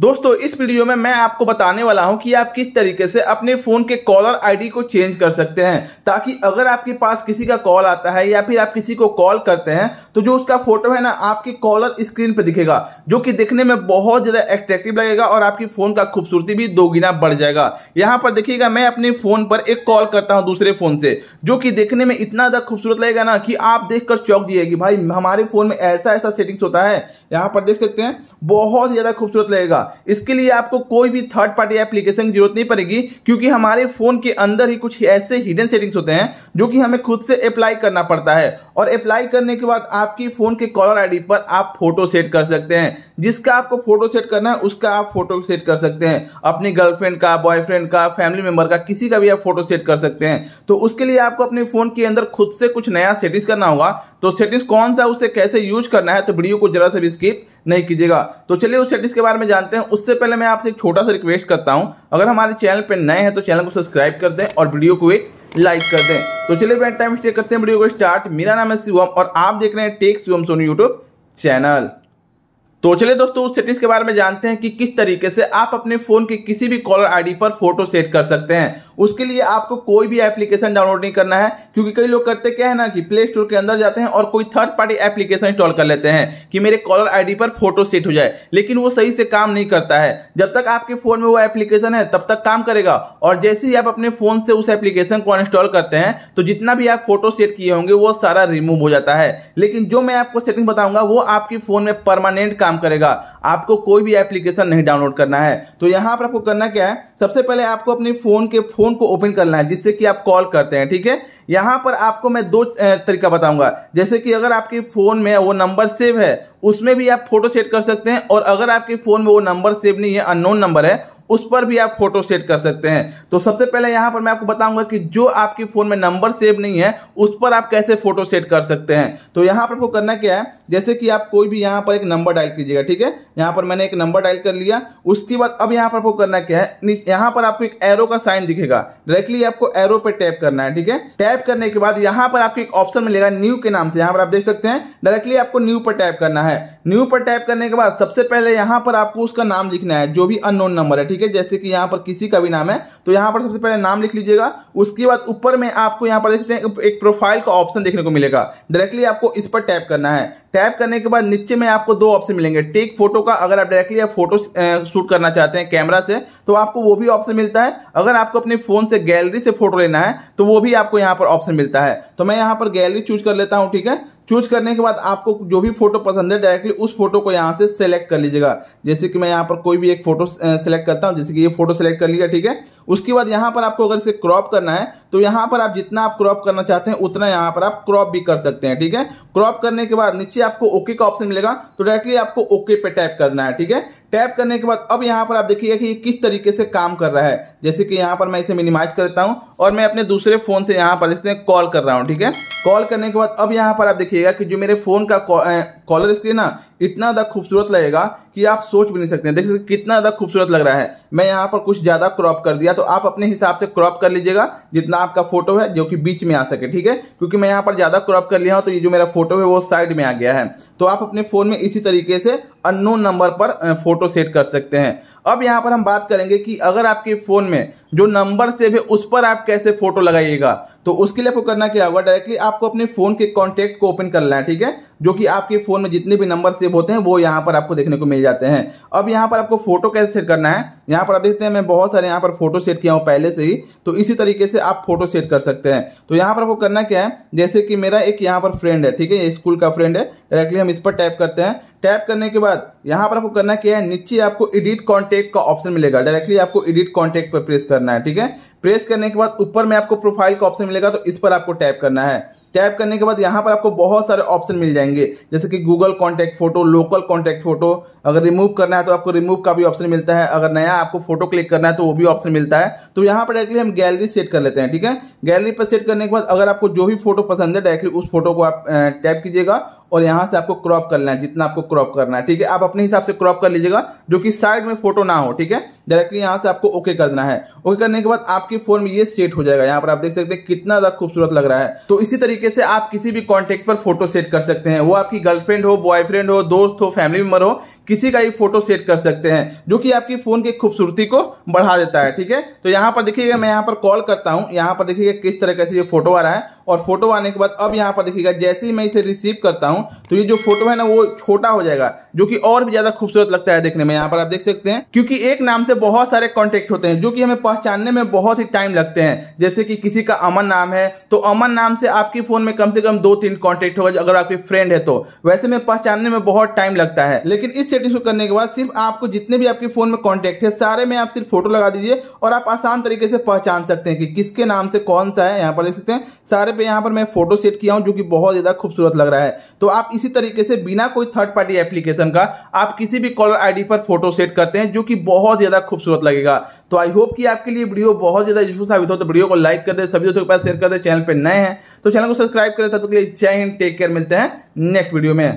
दोस्तों इस वीडियो में मैं आपको बताने वाला हूं कि आप किस तरीके से अपने फ़ोन के कॉलर आईडी को चेंज कर सकते हैं ताकि अगर आपके पास किसी का कॉल आता है या फिर आप किसी को कॉल करते हैं तो जो उसका फोटो है ना आपके कॉलर स्क्रीन पर दिखेगा जो कि दिखने में बहुत ज़्यादा एट्रेक्टिव लगेगा और आपकी फ़ोन का खूबसूरती भी दोगुना बढ़ जाएगा यहाँ पर देखिएगा मैं अपने फ़ोन पर एक कॉल करता हूँ दूसरे फ़ोन से जो की देखने में इतना ज़्यादा खूबसूरत लगेगा ना कि आप देख कर चौक भाई हमारे फ़ोन में ऐसा ऐसा सेटिंग्स होता है यहाँ पर देख सकते हैं बहुत ज़्यादा खूबसूरत लगेगा इसके लिए आपको कोई भी थर्ड पार्टी एप्लीकेशन की जरूरत नहीं पड़ेगी क्योंकि हमारे फोन के अंदर ही कुछ ऐसे हिडन सेटिंग्स होते हैं जो कि हमें खुद से अप्लाई करना पड़ता है और अप्लाई करने के बाद आपकी फोन के कॉलर आईडी पर आप फोटो सेट कर सकते हैं जिसका आपको फोटो सेट करना है उसका आप फोटो सेट कर सकते हैं अपनी गर्लफ्रेंड का बॉयफ्रेंड का फैमिली मेंबर का किसी का भी आप फोटो सेट कर सकते हैं तो उसके लिए आपको अपने फोन के अंदर खुद से कुछ नया सेटिंग्स करना होगा तो सेटिंग्स कौन सा उसे कैसे यूज करना है तो वीडियो को जरा सा भी स्किप नहीं कीजिएगा तो चलिए उस सेटिंग्स के बारे में जानते हैं उससे पहले मैं आपसे एक छोटा सा रिक्वेस्ट करता हूँ अगर हमारे चैनल पर नए हैं तो चैनल को सब्सक्राइब कर दें और वीडियो को एक लाइक कर दें तो चलिए बैठ टाइम स्टे करते हैं वीडियो को स्टार्ट मेरा नाम है शिवम और आप देख रहे हैं tech Shivam Soni YouTube channel तो चलिए दोस्तों उस सेटिंग्स के बारे में जानते हैं कि किस तरीके से आप अपने फोन के किसी भी कॉलर आईडी पर फोटो सेट कर सकते हैं उसके लिए आपको कोई भी एप्लीकेशन डाउनलोड नहीं करना है क्योंकि कई लोग करते क्या है ना कि प्ले स्टोर के अंदर जाते हैं और कोई थर्ड पार्टी एप्लीकेशन इंस्टॉल कर लेते हैं कि मेरे कॉलर आई पर फोटो सेट हो जाए लेकिन वो सही से काम नहीं करता है जब तक आपके फोन में वो एप्लीकेशन है तब तक काम करेगा और जैसे ही आप अपने फोन से उस एप्लीकेशन को इंस्टॉल करते हैं तो जितना भी आप फोटो सेट किए होंगे वो सारा रिमूव हो जाता है लेकिन जो मैं आपको सेटिंग बताऊंगा वो आपके फोन में परमानेंट काम काम करेगा आपको कोई भी एप्लीकेशन नहीं डाउनलोड करना है तो यहाँ पर आपको करना क्या है सबसे पहले आपको अपने फोन के फोन को ओपन करना है जिससे कि आप कॉल करते हैं ठीक है यहाँ पर आपको मैं दो तरीका बताऊंगा जैसे कि अगर आपके फोन में वो नंबर सेव है उसमें भी आप फोटो सेट कर सकते हैं और अगर आपके फोन में वो नंबर सेव नहीं है अननोन नंबर है उस पर भी आप फोटो सेट कर सकते हैं तो सबसे पहले यहां पर मैं आपको बताऊंगा कि जो आपके फ़ोन में नंबर सेव नहीं है उस पर आप कैसे फोटो सेट कर सकते हैं तो यहां पर करना क्या है जैसे कि आप कोई भी यहां पर एक नंबर डायल कीजिएगा ठीक है यहां पर मैंने एक नंबर डायल कर लिया उसके बाद अब यहाँ पर आपको करना क्या है यहां पर आपको एक एरो का साइन दिखेगा डायरेक्टली आपको एरो पर टैप करना है ठीक है टैप करने के बाद यहाँ पर आपको एक ऑप्शन मिलेगा न्यू के नाम से यहां पर आप देख सकते हैं डायरेक्टली आपको न्यू पर टैप करना है न्यू पर टैप करने के बाद सबसे पहले यहां पर आपको उसका नाम लिखना है जो भी अननोन नंबर है ठीक ठीक है जैसे कि यहाँ पर किसी का भी नाम है तो यहाँ पर सबसे पहले नाम लिख लीजिएगा उसके बाद ऊपर में आपको यहाँ पर देख सकते हैं एक प्रोफाइल का ऑप्शन देखने को मिलेगा डायरेक्टली आपको इस पर टैप करना है टैप करने के बाद नीचे में आपको दो ऑप्शन मिलेंगे टेक फोटो का अगर आप डायरेक्टली आप फोटो शूट करना चाहते हैं कैमरा से तो आपको वो भी ऑप्शन मिलता है अगर आपको अपने फोन से गैलरी से फोटो लेना है तो वो भी आपको यहाँ पर ऑप्शन मिलता है तो मैं यहाँ पर गैलरी चूज कर लेता हूँ ठीक है चूज करने के बाद आपको जो भी फोटो पसंद है डायरेक्टली उस फोटो को यहाँ से सेलेक्ट कर लीजिएगा जैसे कि मैं यहाँ पर कोई भी एक फोटो सेलेक्ट करता हूँ जैसे कि ये फोटो सेलेक्ट कर लिया ठीक है उसके बाद यहाँ पर आपको अगर इसे क्रॉप करना है तो यहाँ पर आप जितना आप क्रॉप करना चाहते हैं उतना यहाँ पर आप क्रॉप भी कर सकते हैं ठीक है क्रॉप करने के बाद नीचे आपको ओके का ऑप्शन मिलेगा तो डायरेक्टली आपको ओके पे टैप करना है ठीक है टैप करने के बाद अब यहाँ पर आप देखिएगा कि ये किस तरीके से काम कर रहा है जैसे कि यहाँ पर मैं इसे मिनिमाइज करता हूँ और मैं अपने दूसरे फोन से यहाँ पर इसमें कॉल कर रहा हूँ ठीक है कॉल करने के बाद अब यहाँ पर आप देखिएगा कि जो मेरे फोन का कॉलर स्क्रीन ना इतना ज़्यादा खूबसूरत लगेगा कि आप सोच भी नहीं सकते देख सकते कितना ज़्यादा खूबसूरत लग रहा है मैं यहाँ पर कुछ ज़्यादा क्रॉप कर दिया तो आप अपने हिसाब से क्रॉप कर लीजिएगा जितना आपका फोटो है जो कि बीच में आ सके ठीक है क्योंकि मैं यहाँ पर ज़्यादा क्रॉप कर लिया हूँ तो ये जो मेरा फोटो है वो साइड में आ गया है तो आप अपने फ़ोन में इसी तरीके से अननोन नंबर पर फोटो सेट कर सकते हैं अब यहाँ पर हम बात करेंगे कि अगर आपके फ़ोन में जो नंबर सेव है उस पर आप कैसे फ़ोटो लगाइएगा तो उसके लिए आपको करना क्या होगा डायरेक्टली आपको अपने फ़ोन के कॉन्टेक्ट को ओपन करना है ठीक है जो कि आपके फ़ोन में जितने भी नंबर सेव होते हैं वो यहाँ पर आपको देखने को मिल जाते हैं अब यहाँ पर आपको फ़ोटो कैसे सेट करना है यहाँ पर आप देखते हैं मैं बहुत सारे यहाँ पर फ़ोटो सेट किया हूँ पहले से ही तो इसी तरीके से आप फ़ोटो सेट कर सकते हैं तो यहाँ पर आपको करना क्या है जैसे कि मेरा एक यहाँ पर फ्रेंड है ठीक है स्कूल का फ्रेंड है डायरेक्टली हम इस पर टाइप करते हैं टैप करने के बाद यहाँ पर आपको करना क्या है नीचे आपको एडिट कॉन्टेक्ट का ऑप्शन मिलेगा डायरेक्टली आपको एडिट कॉन्टेक्ट पर प्रेस करना है ठीक है प्रेस करने के बाद ऊपर में आपको प्रोफाइल का ऑप्शन मिलेगा तो इस पर आपको टैप करना है टैप करने के बाद यहाँ पर आपको बहुत सारे ऑप्शन मिल जाएंगे जैसे कि Google contact photo local contact photo अगर रिमूव करना है तो आपको रिमूव का भी ऑप्शन मिलता है अगर नया आपको फोटो क्लिक करना है तो वो भी ऑप्शन मिलता है तो यहाँ पर डायरेक्टली हम गैलरी सेट कर लेते हैं ठीक है गैलरी पर सेट करने के बाद अगर आपको जो भी फोटो पसंद है डायरेक्टली उस फोटो को आप टैप कीजिएगा और यहाँ से आपको क्रॉप करना है जितना आपको क्रॉप करना है ठीक है आप अपने हिसाब से क्रॉप कर लीजिएगा जो कि साइड में फोटो ना हो ठीक है डायरेक्टली यहाँ से आपको ओके कर है ओके करने के बाद आपके फोन में ये सेट हो जाएगा यहाँ पर आप देख सकते हैं कितना ज्यादा खूबसूरत लग रहा है तो इसी तरीके तरीके से आप किसी भी कॉन्टेक्ट पर फोटो सेट कर सकते हैं वो आपकी गर्लफ्रेंड हो बॉयफ्रेंड हो दोस्त हो फैमिली मेंबर हो किसी का भी फोटो सेट कर सकते हैं जो कि आपकी फोन की खूबसूरती को बढ़ा देता है ठीक है तो यहाँ पर देखिएगा मैं यहाँ पर कॉल करता हूँ यहाँ पर देखिएगा किस तरीके से ये फोटो आ रहा है और फोटो आने के बाद अब यहाँ पर देखिएगा जैसे ही मैं इसे रिसीव करता हूँ तो ये जो फोटो है ना वो छोटा हो जाएगा जो कि और भी ज्यादा खूबसूरत लगता है देखने में यहाँ पर आप देख सकते हैं क्योंकि एक नाम से बहुत सारे कॉन्टेक्ट होते हैं जो कि हमें पहचानने में बहुत ही टाइम लगते हैं जैसे कि किसी का अमन नाम है तो अमन नाम से आपके फोन में कम से कम दो तीन कॉन्टेक्ट होगा अगर आपकी फ्रेंड है तो वैसे में पहचानने में बहुत टाइम लगता है लेकिन इस सेटिंग्स को करने के बाद सिर्फ आपको जितने भी आपके फोन में कॉन्टेक्ट है सारे में आप सिर्फ फोटो लगा दीजिए और आप आसान तरीके से पहचान सकते हैं कि किसके नाम से कौन सा है यहाँ पर देख सकते हैं सारे पे यहाँ पर मैं फोटो सेट किया हूँ जो कि बहुत ज़्यादा खूबसूरत लग रहा है तो आप इसी तरीके से बिना कोई थर्ड पार्टी एप्लीकेशन का आप किसी भी कॉलर आईडी पर फोटो सेट करते हैं जो कि बहुत ज़्यादा खूबसूरत लगेगा तो आई होप कि आपके लिए वीडियो बहुत ज़्यादा यूजफुल साबित हो तो वीडियो को लाइक कर दे सभी दोस्तों के पास शेयर कर दे चैनल पर नए हैं तो चैनल को सब्सक्राइब करें तब तक जय हिंद टेक केयर मिलते हैं नेक्स्ट वीडियो में